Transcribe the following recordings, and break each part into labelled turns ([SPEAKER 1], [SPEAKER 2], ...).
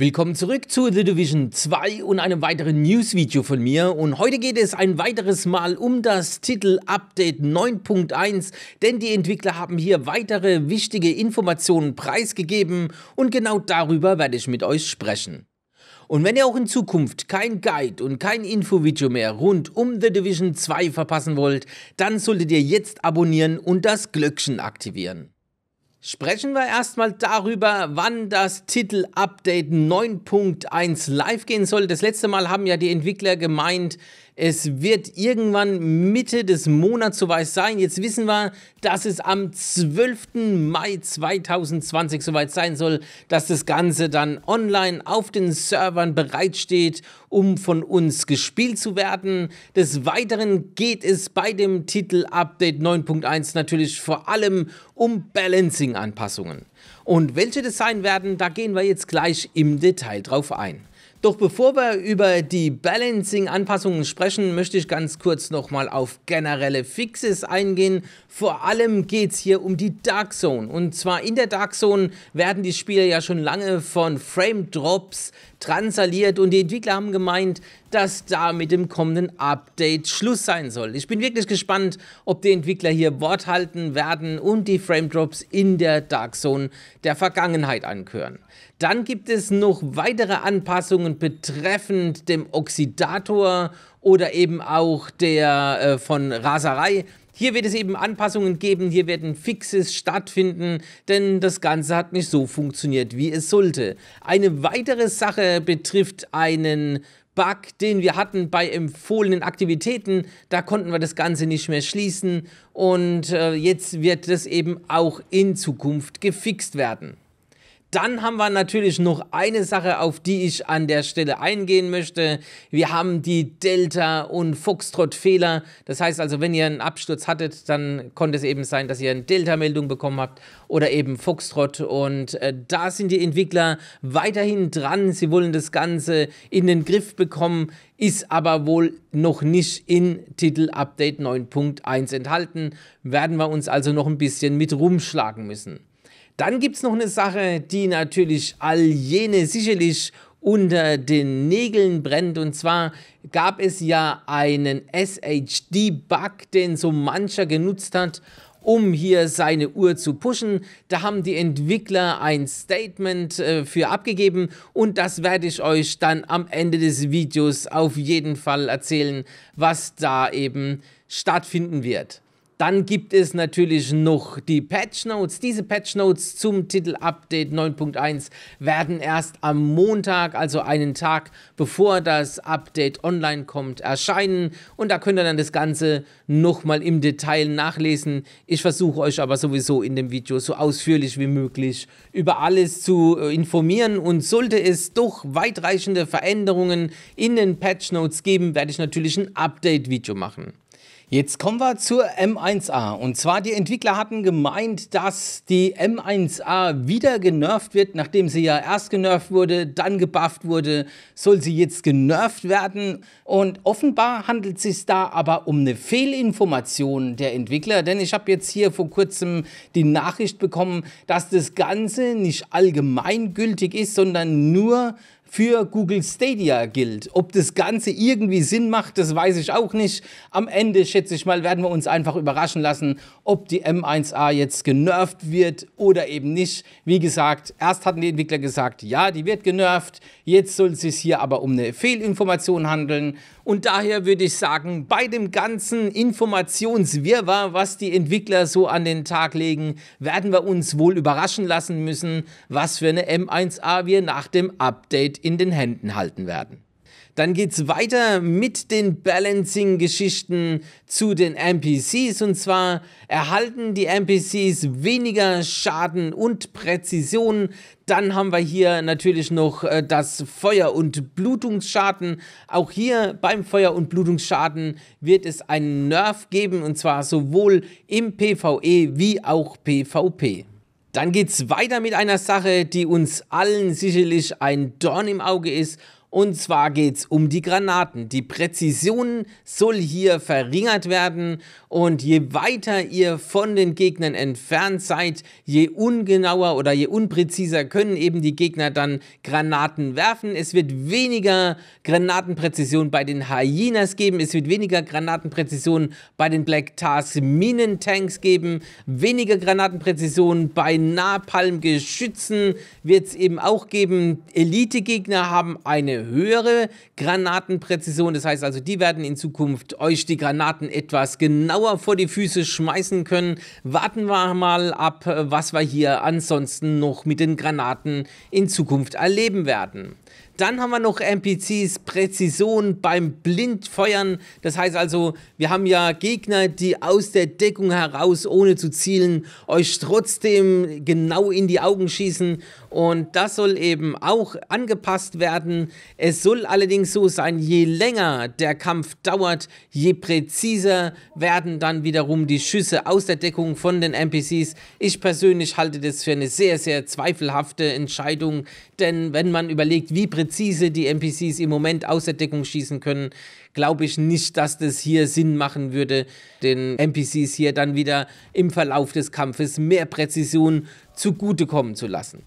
[SPEAKER 1] Willkommen zurück zu The Division 2 und einem weiteren News-Video von mir. Und heute geht es ein weiteres Mal um das Titel-Update 9.1, denn die Entwickler haben hier weitere wichtige Informationen preisgegeben und genau darüber werde ich mit euch sprechen. Und wenn ihr auch in Zukunft kein Guide und kein Infovideo mehr rund um The Division 2 verpassen wollt, dann solltet ihr jetzt abonnieren und das Glöckchen aktivieren. Sprechen wir erstmal darüber, wann das Titel-Update 9.1 live gehen soll. Das letzte Mal haben ja die Entwickler gemeint, es wird irgendwann Mitte des Monats soweit sein. Jetzt wissen wir, dass es am 12. Mai 2020 soweit sein soll, dass das Ganze dann online auf den Servern bereitsteht, um von uns gespielt zu werden. Des Weiteren geht es bei dem Titel Update 9.1 natürlich vor allem um Balancing-Anpassungen. Und welche das sein werden, da gehen wir jetzt gleich im Detail drauf ein. Doch bevor wir über die Balancing-Anpassungen sprechen, möchte ich ganz kurz nochmal auf generelle Fixes eingehen. Vor allem geht es hier um die Dark Zone. Und zwar in der Dark Zone werden die Spieler ja schon lange von Frame Drops transaliert und die Entwickler haben gemeint, dass da mit dem kommenden Update Schluss sein soll. Ich bin wirklich gespannt, ob die Entwickler hier Wort halten werden und die Frame Drops in der Dark Zone der Vergangenheit ankören. Dann gibt es noch weitere Anpassungen betreffend dem Oxidator oder eben auch der äh, von Raserei. Hier wird es eben Anpassungen geben, hier werden Fixes stattfinden, denn das Ganze hat nicht so funktioniert, wie es sollte. Eine weitere Sache betrifft einen Bug, den wir hatten bei empfohlenen Aktivitäten. Da konnten wir das Ganze nicht mehr schließen und äh, jetzt wird das eben auch in Zukunft gefixt werden. Dann haben wir natürlich noch eine Sache, auf die ich an der Stelle eingehen möchte. Wir haben die Delta- und Foxtrot-Fehler. Das heißt also, wenn ihr einen Absturz hattet, dann konnte es eben sein, dass ihr eine Delta-Meldung bekommen habt oder eben Foxtrot. Und äh, da sind die Entwickler weiterhin dran. Sie wollen das Ganze in den Griff bekommen, ist aber wohl noch nicht in Titel Update 9.1 enthalten. Werden wir uns also noch ein bisschen mit rumschlagen müssen. Dann gibt es noch eine Sache, die natürlich all jene sicherlich unter den Nägeln brennt. Und zwar gab es ja einen SHD-Bug, den so mancher genutzt hat, um hier seine Uhr zu pushen. Da haben die Entwickler ein Statement äh, für abgegeben und das werde ich euch dann am Ende des Videos auf jeden Fall erzählen, was da eben stattfinden wird. Dann gibt es natürlich noch die Patch Notes. Diese Patch Notes zum Titel Update 9.1 werden erst am Montag, also einen Tag bevor das Update online kommt, erscheinen. Und da könnt ihr dann das Ganze nochmal im Detail nachlesen. Ich versuche euch aber sowieso in dem Video so ausführlich wie möglich über alles zu äh, informieren. Und sollte es doch weitreichende Veränderungen in den Patch Notes geben, werde ich natürlich ein Update-Video machen. Jetzt kommen wir zur M1A. Und zwar, die Entwickler hatten gemeint, dass die M1A wieder genervt wird, nachdem sie ja erst genervt wurde, dann gebufft wurde, soll sie jetzt genervt werden. Und offenbar handelt es sich da aber um eine Fehlinformation der Entwickler, denn ich habe jetzt hier vor kurzem die Nachricht bekommen, dass das Ganze nicht allgemeingültig ist, sondern nur für Google Stadia gilt. Ob das Ganze irgendwie Sinn macht, das weiß ich auch nicht. Am Ende, schätze ich mal, werden wir uns einfach überraschen lassen, ob die M1A jetzt genervt wird oder eben nicht. Wie gesagt, erst hatten die Entwickler gesagt, ja, die wird genervt. Jetzt soll es sich hier aber um eine Fehlinformation handeln. Und daher würde ich sagen, bei dem ganzen Informationswirrwarr, was die Entwickler so an den Tag legen, werden wir uns wohl überraschen lassen müssen, was für eine M1A wir nach dem Update in den Händen halten werden. Dann geht's weiter mit den Balancing-Geschichten zu den NPCs und zwar erhalten die NPCs weniger Schaden und Präzision. Dann haben wir hier natürlich noch äh, das Feuer- und Blutungsschaden. Auch hier beim Feuer- und Blutungsschaden wird es einen Nerf geben und zwar sowohl im PvE wie auch PvP. Dann geht's weiter mit einer Sache, die uns allen sicherlich ein Dorn im Auge ist und zwar geht es um die Granaten. Die Präzision soll hier verringert werden und je weiter ihr von den Gegnern entfernt seid, je ungenauer oder je unpräziser können eben die Gegner dann Granaten werfen. Es wird weniger Granatenpräzision bei den Hyenas geben, es wird weniger Granatenpräzision bei den Black Tars Minentanks geben, weniger Granatenpräzision bei Napalm-Geschützen wird es eben auch geben. Elite-Gegner haben eine höhere Granatenpräzision. Das heißt also, die werden in Zukunft euch die Granaten etwas genauer vor die Füße schmeißen können. Warten wir mal ab, was wir hier ansonsten noch mit den Granaten in Zukunft erleben werden. Dann haben wir noch NPCs Präzision beim Blindfeuern. Das heißt also, wir haben ja Gegner, die aus der Deckung heraus, ohne zu zielen, euch trotzdem genau in die Augen schießen. Und das soll eben auch angepasst werden. Es soll allerdings so sein, je länger der Kampf dauert, je präziser werden dann wiederum die Schüsse aus der Deckung von den NPCs. Ich persönlich halte das für eine sehr, sehr zweifelhafte Entscheidung, denn wenn man überlegt, wie präzise die NPCs im Moment aus der Deckung schießen können, glaube ich nicht, dass das hier Sinn machen würde, den NPCs hier dann wieder im Verlauf des Kampfes mehr Präzision zugutekommen zu lassen.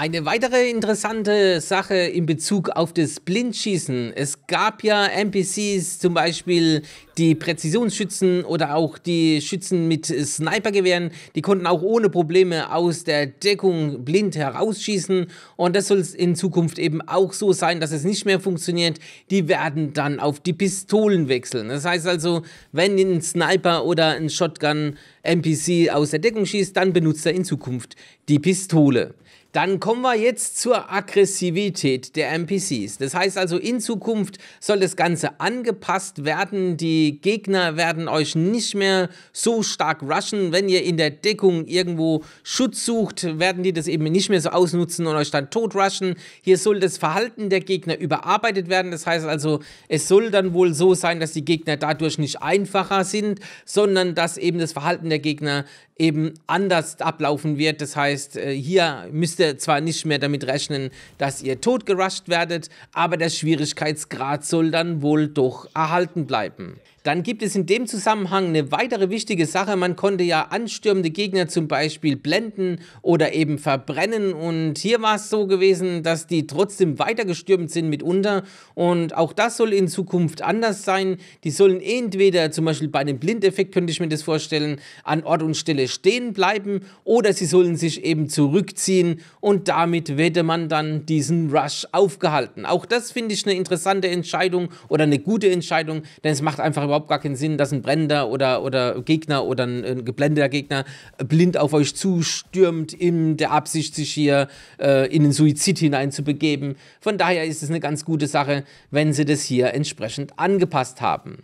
[SPEAKER 1] Eine weitere interessante Sache in Bezug auf das Blindschießen. Es gab ja NPCs, zum Beispiel die Präzisionsschützen oder auch die Schützen mit Snipergewehren, die konnten auch ohne Probleme aus der Deckung blind herausschießen. Und das soll in Zukunft eben auch so sein, dass es nicht mehr funktioniert. Die werden dann auf die Pistolen wechseln. Das heißt also, wenn ein Sniper oder ein Shotgun NPC aus der Deckung schießt, dann benutzt er in Zukunft die Pistole. Dann kommen wir jetzt zur Aggressivität der NPCs. Das heißt also, in Zukunft soll das Ganze angepasst werden. Die Gegner werden euch nicht mehr so stark rushen. Wenn ihr in der Deckung irgendwo Schutz sucht, werden die das eben nicht mehr so ausnutzen und euch dann tot rushen. Hier soll das Verhalten der Gegner überarbeitet werden. Das heißt also, es soll dann wohl so sein, dass die Gegner dadurch nicht einfacher sind, sondern dass eben das Verhalten der Gegner eben anders ablaufen wird. Das heißt, äh, hier müsst müsste zwar nicht mehr damit rechnen, dass ihr tot gerusht werdet, aber der Schwierigkeitsgrad soll dann wohl doch erhalten bleiben. Dann gibt es in dem Zusammenhang eine weitere wichtige Sache. Man konnte ja anstürmende Gegner zum Beispiel blenden oder eben verbrennen. Und hier war es so gewesen, dass die trotzdem weitergestürmt sind mitunter. Und auch das soll in Zukunft anders sein. Die sollen entweder zum Beispiel bei einem Blindeffekt, könnte ich mir das vorstellen, an Ort und Stelle stehen bleiben oder sie sollen sich eben zurückziehen. Und damit hätte man dann diesen Rush aufgehalten. Auch das finde ich eine interessante Entscheidung oder eine gute Entscheidung, denn es macht einfach überhaupt überhaupt gar keinen Sinn, dass ein brennender oder, oder Gegner oder ein, ein geblendeter Gegner blind auf euch zustürmt, in der Absicht, sich hier äh, in den Suizid hineinzubegeben. Von daher ist es eine ganz gute Sache, wenn sie das hier entsprechend angepasst haben.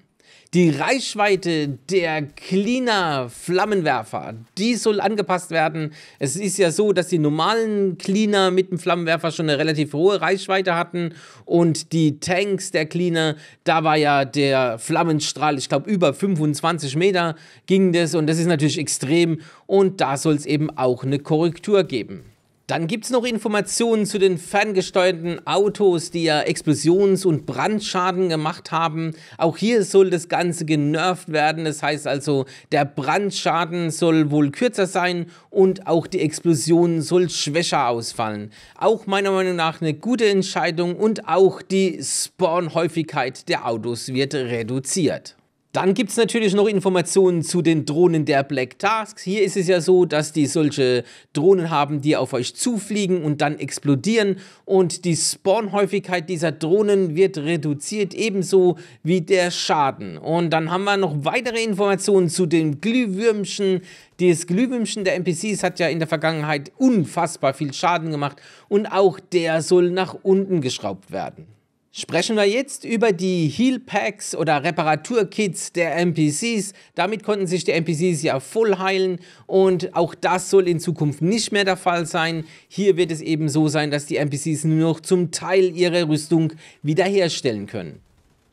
[SPEAKER 1] Die Reichweite der Cleaner Flammenwerfer, die soll angepasst werden. Es ist ja so, dass die normalen Cleaner mit dem Flammenwerfer schon eine relativ hohe Reichweite hatten und die Tanks der Cleaner, da war ja der Flammenstrahl, ich glaube über 25 Meter ging das und das ist natürlich extrem und da soll es eben auch eine Korrektur geben. Dann gibt es noch Informationen zu den ferngesteuerten Autos, die ja Explosions- und Brandschaden gemacht haben. Auch hier soll das Ganze genervt werden. Das heißt also, der Brandschaden soll wohl kürzer sein und auch die Explosion soll schwächer ausfallen. Auch meiner Meinung nach eine gute Entscheidung und auch die Spawnhäufigkeit der Autos wird reduziert. Dann gibt es natürlich noch Informationen zu den Drohnen der Black Tasks. Hier ist es ja so, dass die solche Drohnen haben, die auf euch zufliegen und dann explodieren. Und die Spawnhäufigkeit dieser Drohnen wird reduziert, ebenso wie der Schaden. Und dann haben wir noch weitere Informationen zu den Glühwürmchen. Das Glühwürmchen der NPCs hat ja in der Vergangenheit unfassbar viel Schaden gemacht und auch der soll nach unten geschraubt werden. Sprechen wir jetzt über die Heal Packs oder Reparaturkits der NPCs. Damit konnten sich die NPCs ja voll heilen und auch das soll in Zukunft nicht mehr der Fall sein. Hier wird es eben so sein, dass die NPCs nur noch zum Teil ihre Rüstung wiederherstellen können.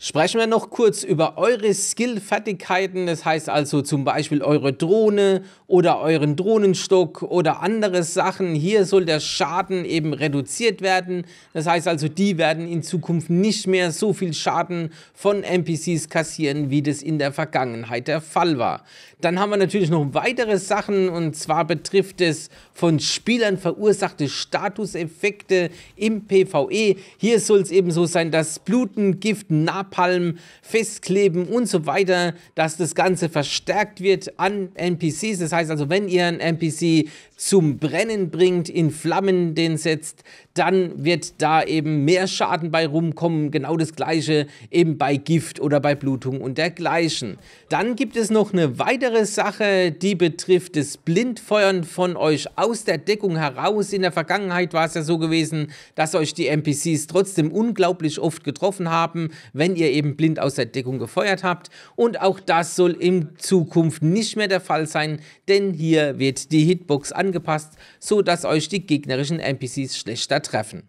[SPEAKER 1] Sprechen wir noch kurz über eure Skill-Fertigkeiten, das heißt also zum Beispiel eure Drohne oder euren Drohnenstock oder andere Sachen. Hier soll der Schaden eben reduziert werden, das heißt also die werden in Zukunft nicht mehr so viel Schaden von NPCs kassieren, wie das in der Vergangenheit der Fall war. Dann haben wir natürlich noch weitere Sachen und zwar betrifft es von Spielern verursachte Statuseffekte im PvE. Hier soll es eben so sein, dass Blutengift Gift, Palmen festkleben und so weiter, dass das Ganze verstärkt wird an NPCs. Das heißt also, wenn ihr einen NPC zum Brennen bringt, in Flammen den setzt, dann wird da eben mehr Schaden bei rumkommen. Genau das gleiche eben bei Gift oder bei Blutung und dergleichen. Dann gibt es noch eine weitere Sache, die betrifft das Blindfeuern von euch aus der Deckung heraus. In der Vergangenheit war es ja so gewesen, dass euch die NPCs trotzdem unglaublich oft getroffen haben, wenn ihr ihr eben blind aus der Deckung gefeuert habt. Und auch das soll in Zukunft nicht mehr der Fall sein, denn hier wird die Hitbox angepasst, so dass euch die gegnerischen NPCs schlechter treffen.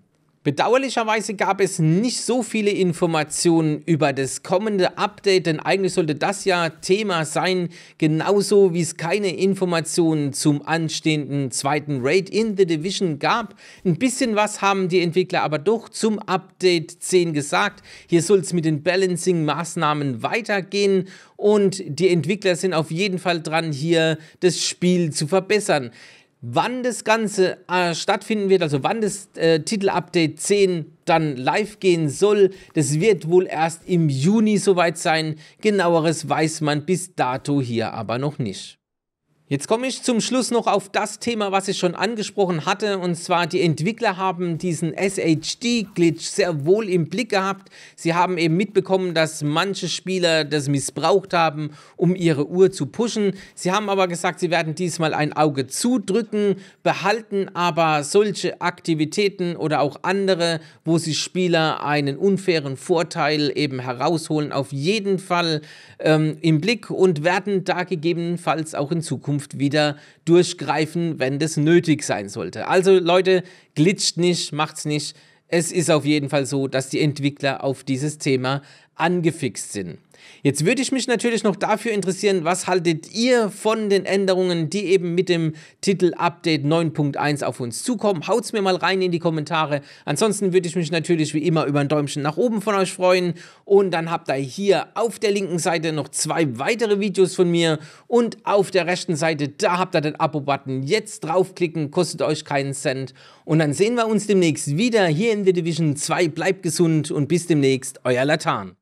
[SPEAKER 1] Bedauerlicherweise gab es nicht so viele Informationen über das kommende Update, denn eigentlich sollte das ja Thema sein, genauso wie es keine Informationen zum anstehenden zweiten Raid in The Division gab. Ein bisschen was haben die Entwickler aber doch zum Update 10 gesagt. Hier soll es mit den Balancing-Maßnahmen weitergehen und die Entwickler sind auf jeden Fall dran, hier das Spiel zu verbessern wann das Ganze äh, stattfinden wird, also wann das äh, Titel-Update 10 dann live gehen soll. Das wird wohl erst im Juni soweit sein. Genaueres weiß man bis dato hier aber noch nicht. Jetzt komme ich zum Schluss noch auf das Thema, was ich schon angesprochen hatte, und zwar die Entwickler haben diesen SHD-Glitch sehr wohl im Blick gehabt. Sie haben eben mitbekommen, dass manche Spieler das missbraucht haben, um ihre Uhr zu pushen. Sie haben aber gesagt, sie werden diesmal ein Auge zudrücken, behalten aber solche Aktivitäten oder auch andere, wo sie Spieler einen unfairen Vorteil eben herausholen, auf jeden Fall ähm, im Blick und werden da gegebenenfalls auch in Zukunft Zukunft wieder durchgreifen, wenn das nötig sein sollte. Also Leute, glitscht nicht, macht's nicht. Es ist auf jeden Fall so, dass die Entwickler auf dieses Thema angefixt sind. Jetzt würde ich mich natürlich noch dafür interessieren, was haltet ihr von den Änderungen, die eben mit dem Titel Update 9.1 auf uns zukommen? Haut's mir mal rein in die Kommentare. Ansonsten würde ich mich natürlich wie immer über ein Däumchen nach oben von euch freuen. Und dann habt ihr hier auf der linken Seite noch zwei weitere Videos von mir und auf der rechten Seite, da habt ihr den Abo-Button. Jetzt draufklicken, kostet euch keinen Cent. Und dann sehen wir uns demnächst wieder hier in The Division 2. Bleibt gesund und bis demnächst, euer Latan.